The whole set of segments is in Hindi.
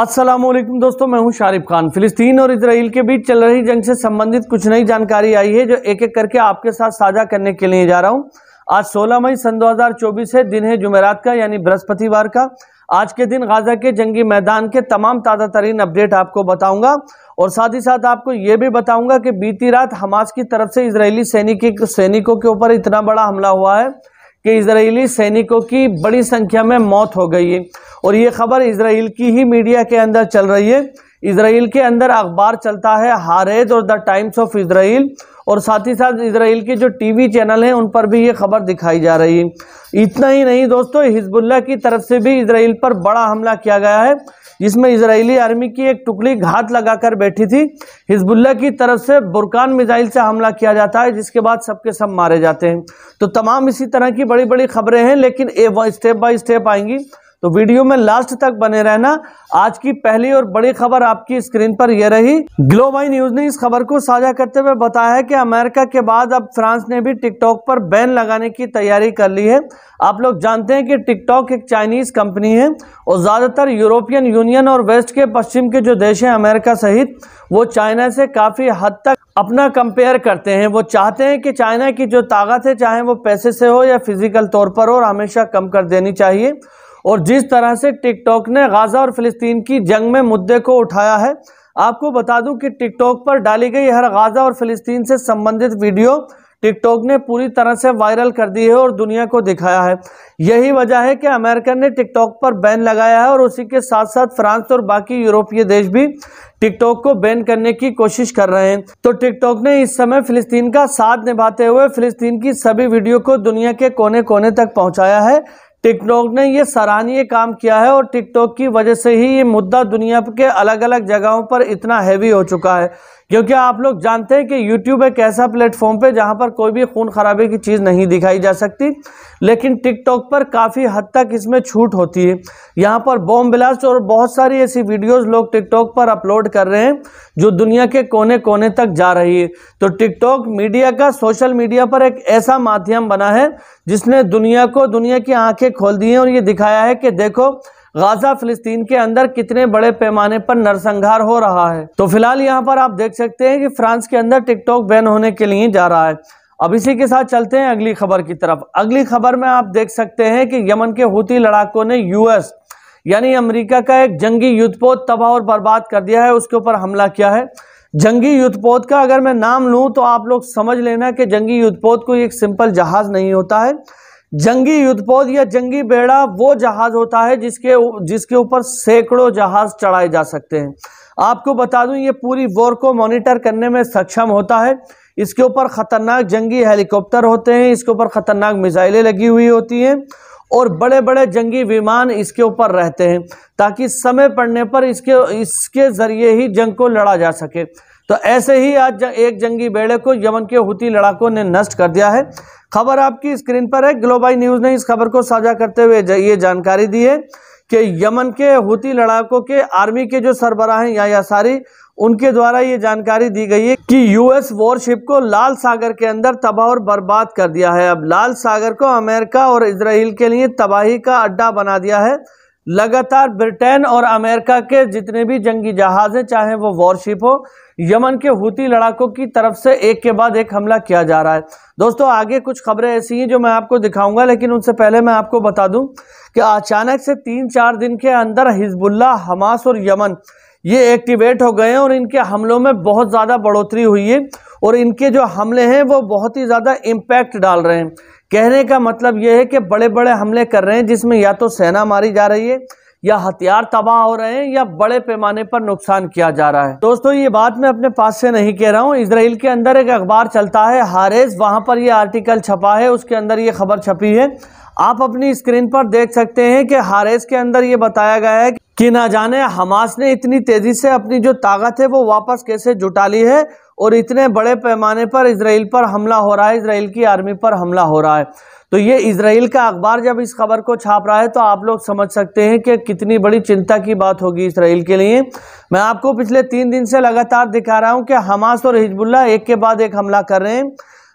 असलम दोस्तों मैं हूं शारिफ खान फिलिस्तीन और इसराइल के बीच चल रही जंग से संबंधित कुछ नई जानकारी आई है जो एक एक करके आपके साथ साझा करने के लिए जा रहा हूं आज 16 मई सन 2024 है दिन है जुमेरात का यानी बृहस्पतिवार का आज के दिन गाजा के जंगी मैदान के तमाम ताज़ा तरीन अपडेट आपको बताऊंगा और साथ ही साथ आपको ये भी बताऊंगा कि बीती रात हमास की तरफ से इसराइली सैनिक सैनिकों के ऊपर इतना बड़ा हमला हुआ है कि इसराइली सैनिकों की बड़ी संख्या में मौत हो गई है और ये खबर इसराइल की ही मीडिया के अंदर चल रही है इसराइल के अंदर अखबार चलता है हारेज और द टाइम्स ऑफ इसराइल और साथ ही साथ इसराइल के जो टीवी चैनल हैं उन पर भी ये खबर दिखाई जा रही है इतना ही नहीं दोस्तों हिजबुल्ला की तरफ से भी इसराइल पर बड़ा हमला किया गया है जिसमें इसराइली आर्मी की एक टुकड़ी घात लगाकर बैठी थी हिजबुल्ला की तरफ से बुरकान मिसाइल से हमला किया जाता है जिसके बाद सबके सब मारे जाते हैं तो तमाम इसी तरह की बड़ी बड़ी खबरें हैं लेकिन स्टेप बाई स्टेप आएंगी तो वीडियो में लास्ट तक बने रहना आज की पहली और बड़ी खबर आपकी स्क्रीन पर यह रही ग्लोबाई न्यूज ने इस खबर को साझा करते हुए बताया है कि अमेरिका के बाद अब फ्रांस ने भी टिकटॉक पर बैन लगाने की तैयारी कर ली है आप लोग जानते हैं कि टिकटॉक एक चाइनीज कंपनी है और ज़्यादातर यूरोपियन यूनियन और वेस्ट के पश्चिम के जो देश हैं अमेरिका सहित वो चाइना से काफ़ी हद तक अपना कंपेयर करते हैं वो चाहते हैं कि चाइना की जो ताकत है चाहे वो पैसे से हो या फिजिकल तौर पर हो और हमेशा कम कर देनी चाहिए और जिस तरह से टिकटॉक ने गाज़ा और फ़िलिस्तीन की जंग में मुद्दे को उठाया है आपको बता दूं कि टिकटॉक पर डाली गई हर गाज़ा और फ़िलिस्तीन से संबंधित वीडियो टिकटॉक ने पूरी तरह से वायरल कर दी है और दुनिया को दिखाया है यही वजह है कि अमेरिका ने टिकटॉक पर बैन लगाया है और उसी के साथ साथ फ्रांस और बाकी यूरोपीय देश भी टिकटॉक को बैन करने की कोशिश कर रहे हैं तो टिकटॉक ने इस समय फिलिस्तीन का साथ निभाते हुए फिलिस्तीन की सभी वीडियो को दुनिया के कोने कोने तक पहुंचाया है टिकटॉक ने ये सराहनीय काम किया है और टिकटॉक की वजह से ही ये मुद्दा दुनिया के अलग अलग जगहों पर इतना हैवी हो चुका है क्योंकि आप लोग जानते हैं कि YouTube एक ऐसा प्लेटफॉर्म पे जहां पर कोई भी खून खराबे की चीज़ नहीं दिखाई जा सकती लेकिन TikTok पर काफ़ी हद तक इसमें छूट होती है यहां पर बॉम ब्लास्ट और बहुत सारी ऐसी वीडियोस लोग TikTok पर अपलोड कर रहे हैं जो दुनिया के कोने कोने तक जा रही है तो TikTok मीडिया का सोशल मीडिया पर एक ऐसा माध्यम बना है जिसने दुनिया को दुनिया की आँखें खोल दी हैं और ये दिखाया है कि देखो गाजा फिलिस्तीन के अंदर कितने बड़े पैमाने पर नरसंहार हो रहा है तो फिलहाल यहाँ पर आप देख सकते हैं कि फ्रांस के अंदर टिकटॉक बैन होने के लिए जा रहा है अब इसी के साथ चलते हैं अगली खबर की तरफ अगली खबर में आप देख सकते हैं कि यमन के हूती लड़ाकों ने यूएस यानी अमेरिका का एक जंगी युद्धपोत तबाह और बर्बाद कर दिया है उसके ऊपर हमला किया है जंगी युद्धपोत का अगर मैं नाम लूं तो आप लोग समझ लेना कि जंगी युद्धपोत कोई एक सिंपल जहाज नहीं होता है जंगी युद्धपोत या जंगी बेड़ा वो जहाज होता है जिसके जिसके ऊपर सैकड़ों जहाज चढ़ाए जा सकते हैं आपको बता दूं ये पूरी वॉर को मॉनिटर करने में सक्षम होता है इसके ऊपर ख़तरनाक जंगी हेलीकॉप्टर होते हैं इसके ऊपर ख़तरनाक मिसाइलें लगी हुई होती हैं और बड़े बड़े जंगी विमान इसके ऊपर रहते हैं ताकि समय पड़ने पर इसके इसके ज़रिए ही जंग को लड़ा जा सके तो ऐसे ही आज एक जंगी बेड़े को यमन के हुती लड़ाकों ने नष्ट कर दिया है खबर आपकी स्क्रीन पर है ग्लोबाई न्यूज ने इस खबर को साझा करते हुए ये जानकारी दी है कि यमन के हूती लड़ाकों के आर्मी के जो सरबराह हैं या सारी उनके द्वारा ये जानकारी दी गई है कि यूएस वॉरशिप को लाल सागर के अंदर तबाह और बर्बाद कर दिया है अब लाल सागर को अमेरिका और इसराइल के लिए तबाही का अड्डा बना दिया है लगातार ब्रिटेन और अमेरिका के जितने भी जंगी जहाज हैं चाहे वो वॉरशिप हो यमन के हुती लड़ाकों की तरफ से एक के बाद एक हमला किया जा रहा है दोस्तों आगे कुछ खबरें ऐसी हैं जो मैं आपको दिखाऊंगा लेकिन उनसे पहले मैं आपको बता दूं कि अचानक से तीन चार दिन के अंदर हिजबुल्ला हमास और यमन ये एक्टिवेट हो गए हैं और इनके हमलों में बहुत ज़्यादा बढ़ोतरी हुई है और इनके जो हमले हैं वो बहुत ही ज़्यादा इम्पैक्ट डाल रहे हैं कहने का मतलब ये है कि बड़े बड़े हमले कर रहे हैं जिसमें या तो सेना मारी जा रही है या हथियार तबाह हो रहे हैं या बड़े पैमाने पर नुकसान किया जा रहा है दोस्तों ये बात मैं अपने पास से नहीं कह रहा हूँ इसराइल के अंदर एक अखबार चलता है हारेज वहां पर यह आर्टिकल छपा है उसके अंदर ये खबर छपी है आप अपनी स्क्रीन पर देख सकते हैं कि हारेस के अंदर ये बताया गया है कि ना जाने हमास ने इतनी तेजी से अपनी जो ताकत है वो वापस कैसे जुटा ली है और इतने बड़े पैमाने पर इसराइल पर हमला हो रहा है इसराइल की आर्मी पर हमला हो रहा है तो ये इसराइल का अखबार जब इस खबर को छाप रहा है तो आप लोग समझ सकते हैं कि कितनी बड़ी चिंता की बात होगी इसराइल के लिए मैं आपको पिछले तीन दिन से लगातार दिखा रहा हूँ कि हमास और हिजबुल्ला एक के बाद एक हमला कर रहे हैं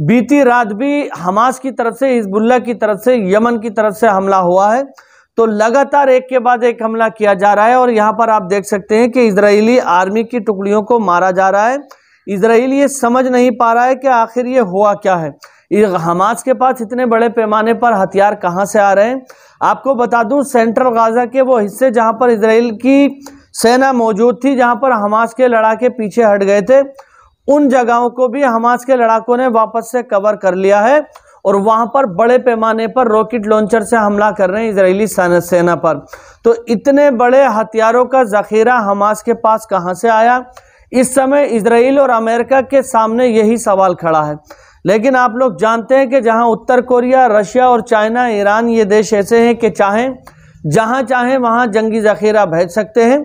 बीती रात भी हमास की तरफ से हिजबुल्ला की तरफ से यमन की तरफ से हमला हुआ है तो लगातार एक के बाद एक हमला किया जा रहा है और यहाँ पर आप देख सकते हैं कि इसराइली आर्मी की टुकड़ियों को मारा जा रहा है इसराइल ये समझ नहीं पा रहा है कि आखिर ये हुआ क्या है हमास के पास इतने बड़े पैमाने पर हथियार कहाँ से आ रहे हैं आपको बता दूं सेंट्रल गाज़ा के वो हिस्से जहाँ पर इसराइल की सेना मौजूद थी जहाँ पर हमास के लड़ाके पीछे हट गए थे उन जगहों को भी हमास के लड़ाकों ने वापस से कवर कर लिया है और वहां पर बड़े पैमाने पर रॉकेट लॉन्चर से हमला कर रहे हैं इजरायली सेना पर तो इतने बड़े हथियारों का जखीरा हमास के पास कहां से आया इस समय इसराइल और अमेरिका के सामने यही सवाल खड़ा है लेकिन आप लोग जानते हैं कि जहां उत्तर कोरिया रशिया और चाइना ईरान ये देश ऐसे हैं कि चाहें जहां चाहें वहां जंगी जखीरा भेज सकते हैं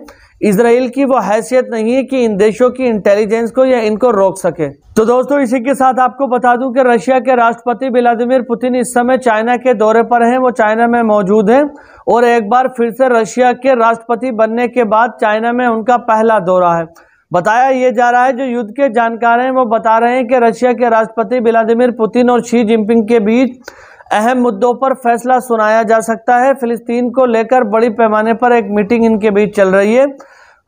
इसराइल की वो हैसियत नहीं है कि इन देशों की इंटेलिजेंस को या इनको रोक सके तो दोस्तों इसी के साथ आपको बता दूं कि रशिया के राष्ट्रपति व्लादिमिर पुतिन इस समय चाइना के दौरे पर हैं वो चाइना में मौजूद हैं और एक बार फिर से रशिया के राष्ट्रपति बनने के बाद चाइना में उनका पहला दौरा है बताया ये जा रहा है जो युद्ध के जानकार हैं वो बता रहे हैं कि रशिया के राष्ट्रपति व्लादिमिर पुतिन और शी जिनपिंग के बीच अहम मुद्दों पर फैसला सुनाया जा सकता है फिलिस्तीन को लेकर बड़ी पैमाने पर एक मीटिंग इनके बीच चल रही है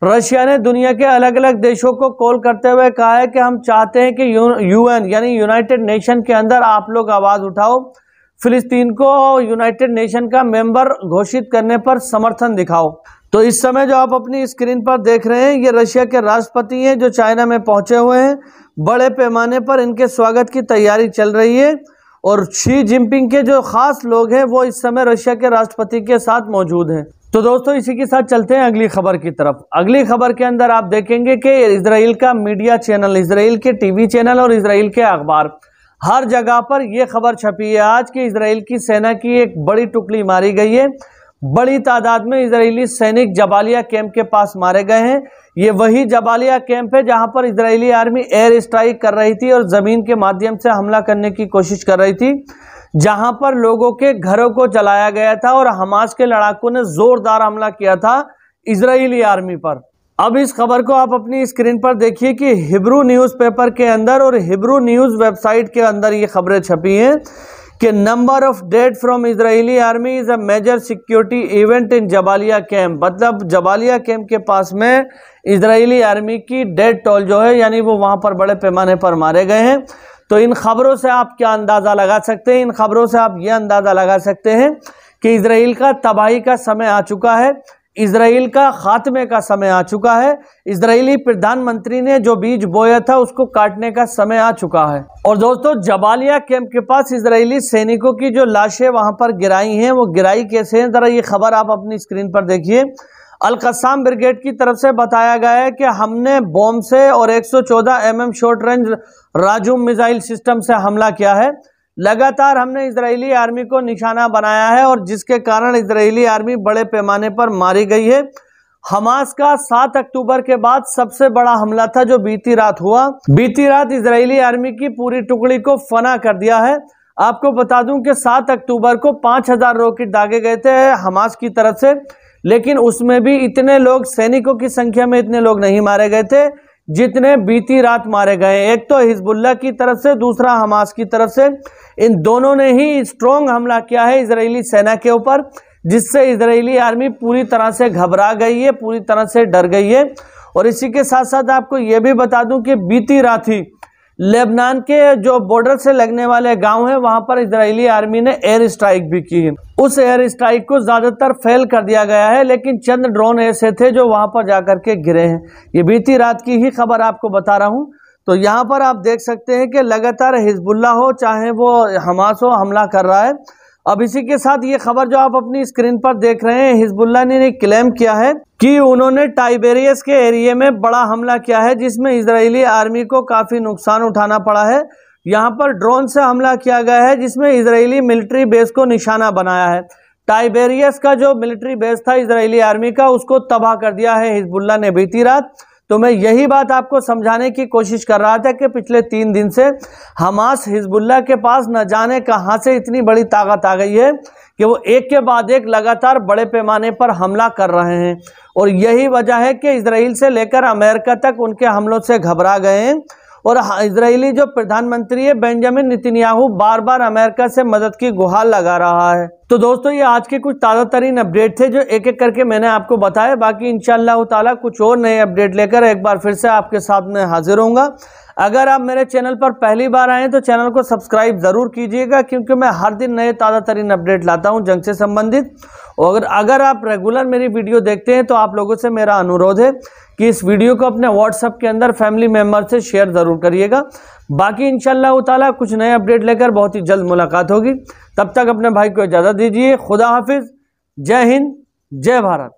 रशिया ने दुनिया के अलग अलग देशों को कॉल करते हुए कहा है कि हम चाहते हैं कि यूएन यानी यूनाइटेड नेशन के अंदर आप लोग आवाज़ उठाओ फिलिस्तीन को यूनाइटेड नेशन का मेंबर घोषित करने पर समर्थन दिखाओ तो इस समय जो आप अपनी स्क्रीन पर देख रहे हैं ये रशिया के राष्ट्रपति हैं जो चाइना में पहुंचे हुए हैं बड़े पैमाने पर इनके स्वागत की तैयारी चल रही है और शी जिनपिंग के जो खास लोग हैं वो इस समय रशिया के राष्ट्रपति के साथ मौजूद हैं तो दोस्तों इसी के साथ चलते हैं अगली खबर की तरफ अगली खबर के अंदर आप देखेंगे कि इसराइल का मीडिया चैनल इसराइल के टीवी चैनल और इसराइल के अखबार हर जगह पर यह खबर छपी है आज कि इसराइल की सेना की एक बड़ी टुकड़ी मारी गई है बड़ी तादाद में इसराइली सैनिक जबालिया कैंप के पास मारे गए हैं ये वही जबालिया कैंप है जहां पर इसराइली आर्मी एयर स्ट्राइक कर रही थी और ज़मीन के माध्यम से हमला करने की कोशिश कर रही थी जहां पर लोगों के घरों को चलाया गया था और हमास के लड़ाकों ने जोरदार हमला किया था इसराइली आर्मी पर अब इस खबर को आप अपनी स्क्रीन पर देखिए कि हिब्रू न्यूज़पेपर के अंदर और हिब्रू न्यूज़ वेबसाइट के अंदर ये खबरें छपी हैं कि number of dead from Israeli army is a major security event in Jabalia camp मतलब जबालिया कैंप के पास में इजरायली आर्मी की डेड टोल जो है यानी वो वहाँ पर बड़े पैमाने पर मारे गए हैं तो इन खबरों से आप क्या अंदाज़ा लगा सकते हैं इन खबरों से आप ये अंदाज़ा लगा सकते हैं कि इसराइल का तबाही का समय आ चुका है इसराइल का खात्मे का समय आ चुका है इसराइली प्रधानमंत्री ने जो बीज बोया था उसको काटने का समय आ चुका है और दोस्तों जबालिया कैंप के पास इसराइली सैनिकों की जो लाशें वहां पर गिराई हैं वो गिराई कैसे हैं जरा ये खबर आप अपनी स्क्रीन पर देखिए अलकसाम ब्रिगेड की तरफ से बताया गया है कि हमने बॉम्ब से और एम एम शॉर्ट रेंज राजू मिजाइल सिस्टम से हमला किया है लगातार हमने इसराइली आर्मी को निशाना बनाया है और जिसके कारण इसराइली आर्मी बड़े पैमाने पर मारी गई है हमास का 7 अक्टूबर के बाद सबसे बड़ा हमला था जो बीती रात हुआ बीती रात इसराइली आर्मी की पूरी टुकड़ी को फना कर दिया है आपको बता दूं कि 7 अक्टूबर को 5000 रॉकेट दागे गए थे हमास की तरफ से लेकिन उसमें भी इतने लोग सैनिकों की संख्या में इतने लोग नहीं मारे गए थे जितने बीती रात मारे गए एक तो हिजबुल्ला की तरफ से दूसरा हमास की तरफ से इन दोनों ने ही स्ट्रोंग हमला किया है इसराइली सेना के ऊपर जिससे इसराइली आर्मी पूरी तरह से घबरा गई है पूरी तरह से डर गई है और इसी के साथ साथ आपको यह भी बता दूं कि बीती रात ही लेबनान के जो बॉर्डर से लगने वाले गांव हैं वहां पर इसराइली आर्मी ने एयर स्ट्राइक भी की है उस एयर स्ट्राइक को ज़्यादातर फेल कर दिया गया है लेकिन चंद ड्रोन ऐसे थे जो वहां पर जाकर के गिरे हैं ये बीती रात की ही खबर आपको बता रहा हूं तो यहां पर आप देख सकते हैं कि लगातार हिजबुल्ला हो चाहे वो हमास हो हमला कर रहा है अब इसी के साथ ये खबर जो आप अपनी स्क्रीन पर देख रहे हैं हिजबुल्ला ने क्लेम किया है कि उन्होंने टाइबेरियस के एरिए में बड़ा हमला किया है जिसमें इजरायली आर्मी को काफ़ी नुकसान उठाना पड़ा है यहाँ पर ड्रोन से हमला किया गया है जिसमें इजरायली मिलिट्री बेस को निशाना बनाया है टाइबेरियस का जो मिलिट्री बेस था इजरायली आर्मी का उसको तबाह कर दिया है हिजबुल्ला ने बीती रात तो मैं यही बात आपको समझाने की कोशिश कर रहा था कि पिछले तीन दिन से हमास हिजबुल्ला के पास न जाने कहाँ से इतनी बड़ी ताकत आ गई है कि वो एक के बाद एक लगातार बड़े पैमाने पर हमला कर रहे हैं और यही वजह है कि इसराइल से लेकर अमेरिका तक उनके हमलों से घबरा गए हैं और इसराइली जो प्रधानमंत्री है बेंजामिन नितिनयाहू बार बार अमेरिका से मदद की गुहार लगा रहा है तो दोस्तों ये आज के कुछ ताज़ा तरीन अपडेट थे जो एक एक करके मैंने आपको बताया बाकी इन ताला कुछ और नए अपडेट लेकर एक बार फिर से आपके साथ में हाजिर होंगे अगर आप मेरे चैनल पर पहली बार आए तो चैनल को सब्सक्राइब ज़रूर कीजिएगा क्योंकि मैं हर दिन नए ताज़ा तरीन अपडेट लाता हूँ जंग से संबंधित और अगर आप रेगुलर मेरी वीडियो देखते हैं तो आप लोगों से मेरा अनुरोध है कि इस वीडियो को अपने व्हाट्सअप के अंदर फैमिली मेम्बर से शेयर ज़रूर करिएगा बाकी इन ताला कुछ नए अपडेट लेकर बहुत ही जल्द मुलाकात होगी तब तक अपने भाई को इजाज़त दीजिए खुदा हाफिज़ जय हिंद जय भारत